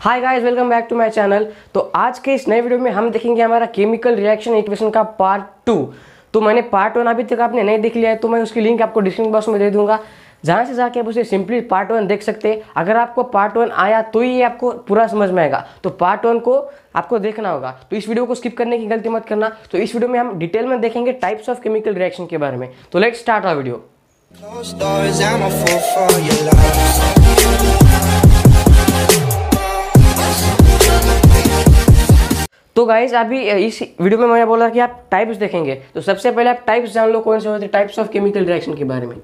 Hi guys welcome back to my channel तो आज के इस नए वीडियो में हम देखेंगे हमारा केमिकल रिएक्शन इक्वेशन का पार्ट टू तो मैंने पार्ट वन अभी तक आपने नहीं देख लिया है तो मैं उसकी लिंक आपको डिस्क्रिप्शन बॉक्स में दे दूंगा जहाँ से जाके आप उसे सिंपली पार्ट वन देख सकते हैं अगर आपको पार्ट वन आया तो ही आपको पूरा समझ में आएगा तो पार्ट वन को आपको देखना होगा तो इस वीडियो को स्किप करने की गलती मत करना तो इस वीडियो में हम डिटेल में देखेंगे टाइप्स ऑफ केमिकल रिएक्शन के बारे में तो लेट स्टार्ट आ वीडियो तो गाइज अभी इस वीडियो में मैंने बोला कि आप टाइप्स देखेंगे तो सबसे पहले आप टाइप्स जान लो कौन से होते हैं टाइप्स ऑफ केमिकल रिएक्शन के बारे में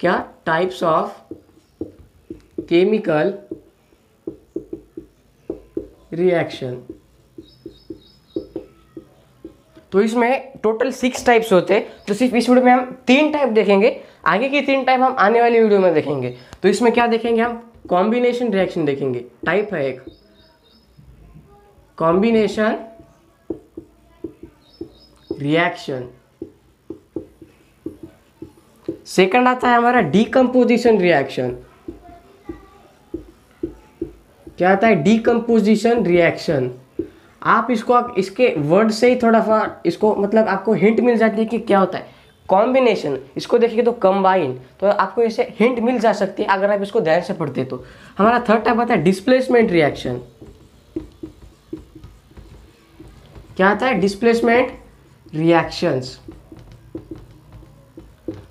क्या टाइप्स ऑफ केमिकल रिएक्शन तो इसमें टोटल सिक्स टाइप्स होते हैं तो सिर्फ इस वीडियो में हम तीन टाइप देखेंगे आगे की तीन टाइप हम आने वाली वीडियो में देखेंगे तो इसमें क्या देखेंगे हम कॉम्बिनेशन रिएक्शन देखेंगे टाइप है एक combination रिएक्शन सेकंड आता है हमारा डीकम्पोजिशन रिएक्शन क्या आता है डीकम्पोजिशन रिएक्शन आप इसको आप इसके वर्ड से ही थोड़ा सा इसको मतलब आपको हिंट मिल जाती है कि क्या होता है कॉम्बिनेशन इसको देखिए तो कंबाइन तो आपको इसे हिंट मिल जा सकती है अगर आप इसको ध्यान से पढ़ते तो हमारा थर्ड टाइप आता है डिस्प्लेसमेंट रिएक्शन क्या आता है डिस्प्लेसमेंट रिएक्शंस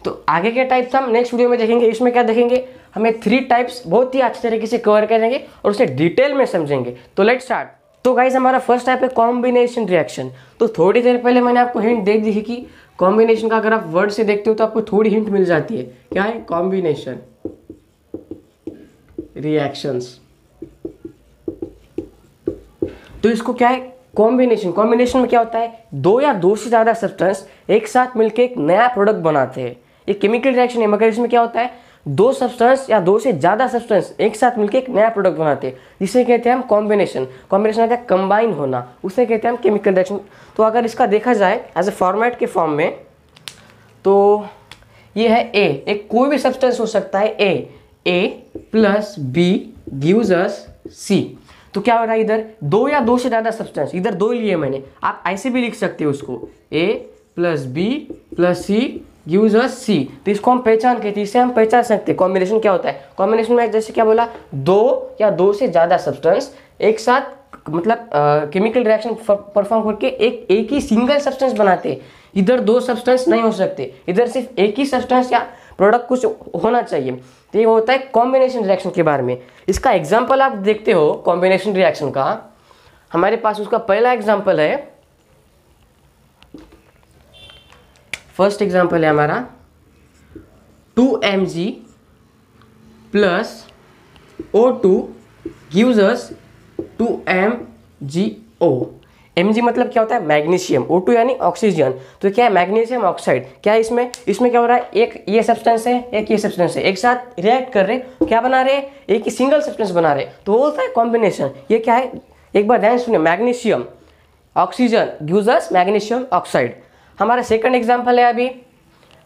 तो आगे के टाइप्स हम नेक्स्ट वीडियो में देखेंगे इसमें क्या देखेंगे हमें थ्री टाइप्स बहुत ही अच्छे तरीके से कवर करेंगे और उसे डिटेल में समझेंगे तो लेट स्टार्ट तो गाइज हमारा फर्स्ट टाइप है कॉम्बिनेशन रिएक्शन तो थोड़ी देर पहले मैंने आपको हिंट दे दी है कि कॉम्बिनेशन का अगर आप वर्ड से देखते हो तो आपको थोड़ी हिंट मिल जाती है क्या है कॉम्बिनेशन रिएक्शंस तो इसको क्या है कॉम्बिनेशन कॉम्बिनेशन में क्या होता है दो या दो से ज़्यादा सब्सटेंस एक साथ मिलकर एक नया प्रोडक्ट बनाते हैं ये केमिकल रिएक्शन है मगर इसमें क्या होता है दो सब्सटेंस या दो से ज़्यादा सब्सटेंस एक साथ मिलकर एक नया प्रोडक्ट बनाते हैं जिसे कहते हैं हम कॉम्बिनेशन कॉम्बिनेशन आता है कंबाइन होना उसे कहते हैं हम केमिकल रिएक्शन तो अगर इसका देखा जाए एज ए फॉर्मेट के फॉर्म में तो ये है ए एक कोई भी सब्सटेंस हो सकता है A A plus B gives us C तो क्या हो रहा है इधर दो या दो से ज़्यादा सब्सटेंस इधर दो लिए मैंने आप ऐसे भी लिख सकते हो उसको A plus B plus C gives us C तो इसको हम पहचान कहते हैं तो इससे हम पहचान सकते हैं कॉम्बिनेशन क्या होता है कॉम्बिनेशन में जैसे क्या बोला दो या दो से ज़्यादा सब्सटेंस एक साथ मतलब केमिकल रिएक्शन परफॉर्म करके एक एक ही सिंगल सब्सटेंस बनाते इधर दो सब्सटेंस नहीं हो सकते इधर सिर्फ एक ही सब्सटेंस या प्रोडक्ट कुछ होना चाहिए तो ये होता है कॉम्बिनेशन रिएक्शन के बारे में इसका एग्जाम्पल आप देखते हो कॉम्बिनेशन रिएक्शन का हमारे पास उसका पहला एग्जाम्पल है फर्स्ट एग्जाम्पल है हमारा two M G plus O two gives two M G O M मतलब क्या होता है मैग्नीशियम ओ यानी ऑक्सीजन तो क्या है मैग्नीशियम ऑक्साइड क्या है इसमें इसमें क्या हो रहा है एक ये सब्सटेंस है एक ये सब्सटेंस है एक साथ रिएक्ट कर रहे क्या बना रहे एक ही सिंगल सब्सटेंस बना रहे तो वो होता है कॉम्बिनेशन ये क्या है एक बार ध्यान सुनिए magnesium oxygen gives magnesium oxide हमारा सेकंड एग्जाम्पल है अभी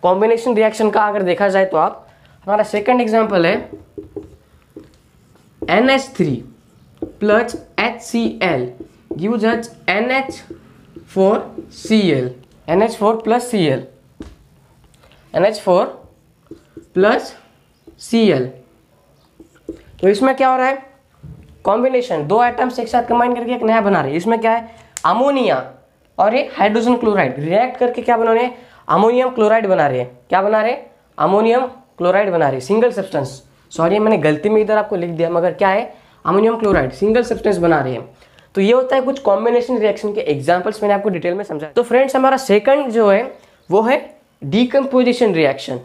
कॉम्बिनेशन रिएक्शन का अगर देखा जाए तो आप हमारा सेकंड एग्जाम्पल है N H three plus H C L gives us NH4Cl. NH4 plus Cl. NH4 plus Cl. तो इसमें क्या हो रहा है कॉम्बिनेशन दो आइटम्स एक साथ कंबाइन करके एक नया बना रहे इसमें क्या है अमोनिया और ये हाइड्रोजन क्लोराइड रिएक्ट करके क्या बना रहे हैं अमोनियम क्लोराइड बना रहे हैं क्या बना रहे हैं अमोनियम क्लोराइड बना रहे हैं सिंगल सब्सटेंस सॉरी मैंने गलती में इधर आपको लिख दिया मगर क्या है अमोनियम क्लोराइड सिंगल सब्सटेंस बना रहे हैं तो ये होता है कुछ कॉम्बिनेशन रिएक्शन के एग्जाम्पल्स मैंने आपको डिटेल में समझा तो फ्रेंड्स हमारा सेकंड जो है वो है डीकम्पोजिशन रिएक्शन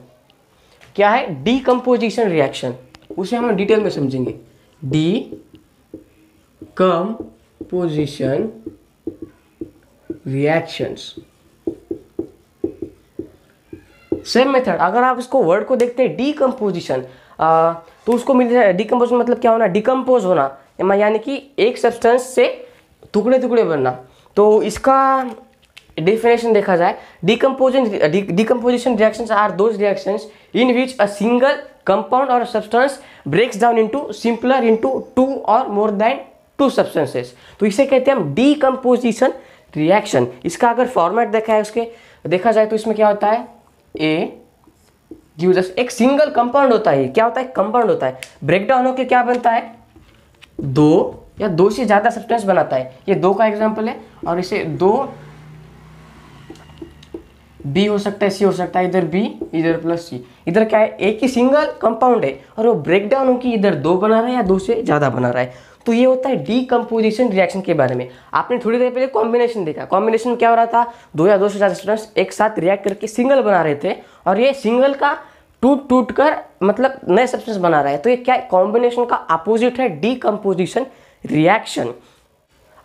क्या है डीकम्पोजिशन रिएक्शन उसे हम डिटेल में समझेंगे decomposition reactions same method अगर आप इसको वर्ड को देखते हैं डीकम्पोजिशन तो उसको मिल जाए डीकम्पोजिशन मतलब क्या होना डिकम्पोज होना यानी कि एक सब्सटेंस से टुकड़े टुकड़े बनना तो इसका डिफिनेशन देखा जाए decomposition decomposition reaction are those reaction in which a single compound or substance breaks down into simpler into two or more then to substances तो इसे कहते हैं हम डीकम्पोजिशन रिएक्शन इसका अगर फॉर्मेट देखा है उसके देखा जाए तो इसमें क्या होता है ए जी एक सिंगल कंपाउंड होता है क्या होता है कंपाउंड होता है ब्रेकडाउन होकर क्या बनता है दो या दो से ज़्यादा सब्सटेंस बनाता है ये दो का एग्जाम्पल है और इसे दो बी हो सकता है सी हो सकता है इधर बी इधर प्लस सी इधर क्या है एक ही सिंगल कंपाउंड है और वो ब्रेक डाउन होकर इधर दो बना रहा है या दो से ज़्यादा बना रहा है तो ये होता है डीकम्पोजिशन रिएक्शन के बारे में आपने थोड़ी देर पहले कॉम्बिनेशन देखा कॉम्बिनेशन क्या हो रहा था दो या दो से ज़्यादा स्टूडेंट्स एक साथ रिएक्ट करके सिंगल बना रहे थे और ये सिंगल का टूट टूट कर मतलब नए सब्सटेंस बना रहा है तो ये क्या कॉम्बिनेशन का अपोजिट है डीकम्पोजिशन रिएक्शन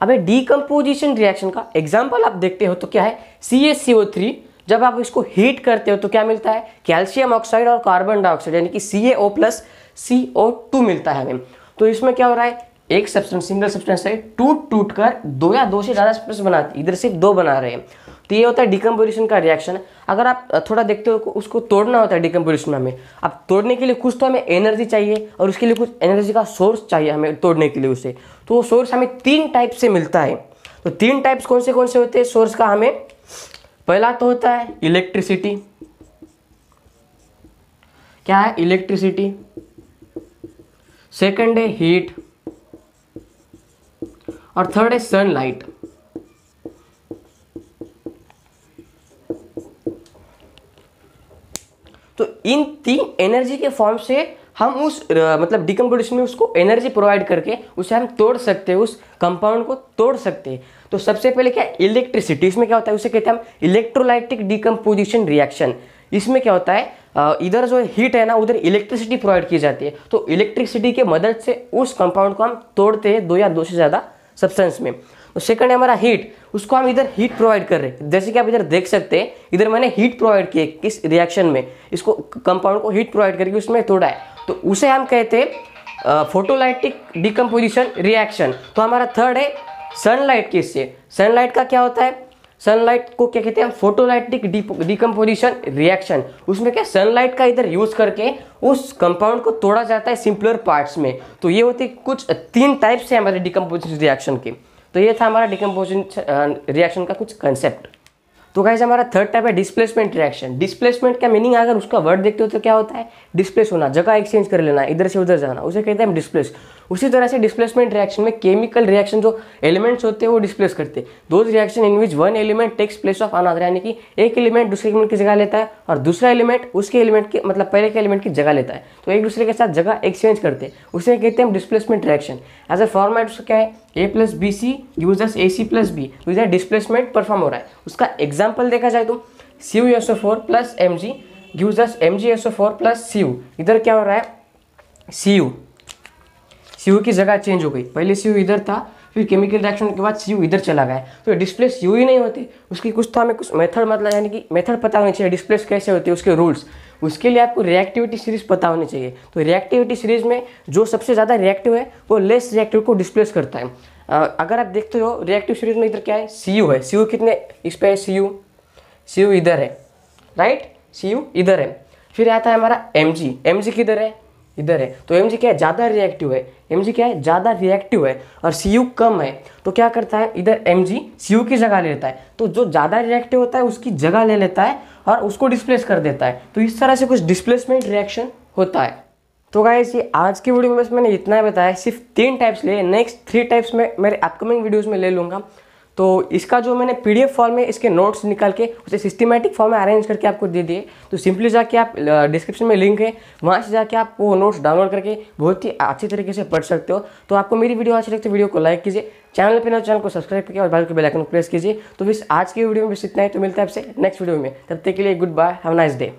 अब ये डीकम्पोजिशन रिएक्शन का एग्जाम्पल आप देखते हो तो क्या है C S C O three जब आप इसको हीट करते हो तो क्या मिलता है कैल्शियम ऑक्साइड और कार्बन डाइऑक्साइड यानी कि सी ए ओ प्लस सी ओ टू मिलता है हमें तो इसमें क्या हो रहा है एक सब्सटेंस सिंगल सब्सटेंस है टूट टूट कर दो या दो से ज़्यादा सब्सटेंस बनाती इधर सिर्फ दो बना रहे हैं तो ये होता है डिकम्पोजिशन का रिएक्शन अगर आप थोड़ा देखते हो उसको तोड़ना होता है डिकम्पोजिशन में हमें अब तोड़ने के लिए कुछ तो हमें एनर्जी चाहिए और उसके लिए कुछ एनर्जी का सोर्स चाहिए हमें तोड़ने के लिए उसे तो वो सोर्स हमें तीन टाइप से मिलता है तो तीन टाइप्स कौन से कौन से होते हैं सोर्स का हमें पहला तो होता है इलेक्ट्रिसिटी क्या है इलेक्ट्रिसिटी सेकंड है हीट और थर्ड है सनलाइट इन तीन एनर्जी के फॉर्म से हम उस मतलब डिकम्पोजिशन में उसको एनर्जी प्रोवाइड करके उसे हम तोड़ सकते हैं उस कंपाउंड को तोड़ सकते हैं तो सबसे पहले क्या इलेक्ट्रिसिटी इसमें क्या होता है उसे कहते हैं हम इलेक्ट्रोलाइटिक डिकम्पोजिशन रिएक्शन इसमें क्या होता है इधर जो हीट है ना उधर इलेक्ट्रिसिटी प्रोवाइड की जाती है तो इलेक्ट्रिसिटी के मदद से उस कंपाउंड को हम तोड़ते हैं दो या दो से ज़्यादा सब्सटेंस में और तो सेकंड है हमारा हीट उसको हम इधर हीट प्रोवाइड कर रहे हैं जैसे कि आप इधर देख सकते हैं इधर मैंने हीट प्रोवाइड किए किस रिएक्शन में इसको कंपाउंड को हीट प्रोवाइड करके उसमें थोड़ा है तो उसे हम कहते हैं फोटोलाइटिक डिकम्पोजिशन रिएक्शन तो हमारा थर्ड है सनलाइट किससे सनलाइट का क्या होता है सनलाइट को क्या कहते हैं हम फोटोलाइटिक डिकम्पोजिशन रिएक्शन उसमें क्या सनलाइट का इधर यूज करके उस कंपाउंड को तोड़ा जाता है सिंपलर पार्ट्स में तो ये होती कुछ तीन टाइप्स हैं हमारे डिकम्पोजिशन रिएक्शन के तो ये था हमारा डिकम्पोजिशन रिएक्शन का कुछ कंसेप्ट तो कहे हमारा थर्ड टाइप है डिस्प्लेसमेंट रिएक्शन डिस्प्लेसमेंट का मीनिंग अगर उसका वर्ड देखते हो तो क्या होता है डिस्प्लेस होना जगह एक्सचेंज कर लेना इधर से उधर जाना उसे कहते हैं हम डिस्प्लेस उसी तरह से डिस्प्लेसमेंट रिएक्शन में केमिकल रिएक्शन जो एलिमेंट्स होते हैं वो डिस्प्लेस करते हैं दो reaction in which one element takes place of another यानी कि एक एलिमेंट दूसरे एलिमेंट की जगह लेता है और दूसरा एलिमेंट उसके एलिमेंट की मतलब पहले के एलिमेंट की जगह लेता है तो एक दूसरे के साथ जगह एक्सचेंज करते हैं उसे कहते हैं displacement reaction as a format उसका क्या है A plus B C use A C plus B यूजर डिस्प्लेसमेंट परफॉर्म हो रहा है उसका एग्जाम्पल देखा जाए तो C U S O four plus M G use M G S O four plus C U इधर क्या हो रहा है सी यू सी की जगह चेंज हो गई पहले सी इधर था फिर केमिकल रिएक्शन के बाद सी इधर चला गया तो डिस्प्लेस यू ही नहीं होते उसकी कुछ था हमें कुछ मेथड मतलब यानी कि मेथड पता होनी चाहिए डिस्प्लेस कैसे होती है उसके रूल्स उसके लिए आपको रिएक्टिविटी सीरीज पता होनी चाहिए तो रिएक्टिविटी सीरीज में जो सबसे ज़्यादा रिएक्टिव है वो लेस रिएक्टिव को डिस्प्लेस करता है अगर आप देखते हो रिएक्टिव सीरीज में इधर क्या है सी है सी कितने इस पर है सी यू सी इधर है राइट सी यू इधर है फिर आता है हमारा एम जी एम जी किधर है इधर है तो एम क्या है ज़्यादा रिएक्टिव है एम क्या है ज़्यादा रिएक्टिव है और सी कम है तो क्या करता है इधर एम जी की जगह ले लेता है तो जो ज़्यादा रिएक्टिव होता है उसकी जगह ले लेता है और उसको डिस्प्लेस कर देता है तो इस तरह से कुछ डिस्प्लेसमेंट रिएक्शन होता है तो गाइस ये आज की वीडियो में बस मैंने इतना ही बताया सिर्फ तीन टाइप्स लिए नेक्स्ट थ्री टाइप्स में मेरे अपकमिंग वीडियोस में ले लूँगा तो इसका जो मैंने पी फॉर्म में इसके नोट्स निकाल के उसे सिस्टमेटिक फॉर्म में अरेंज करके आपको दे दिए तो सिंपली जाके आप डिस्क्रिप्शन में लिंक है वहाँ से जाके आप वो नोट्स डाउनलोड करके बहुत ही अच्छी तरीके से पढ़ सकते हो तो आपको मेरी वीडियो अच्छी लगती है वीडियो को लाइक कीजिए चैनल पर ना चैनल को सब्सक्राइब करके और बाल के बेलाइकन प्रेस कीजिए तो बस आज की वीडियो में बस इतना ही तो मिलता है आपसे नेक्स्ट वीडियो में तब तक के लिए good bye have nice day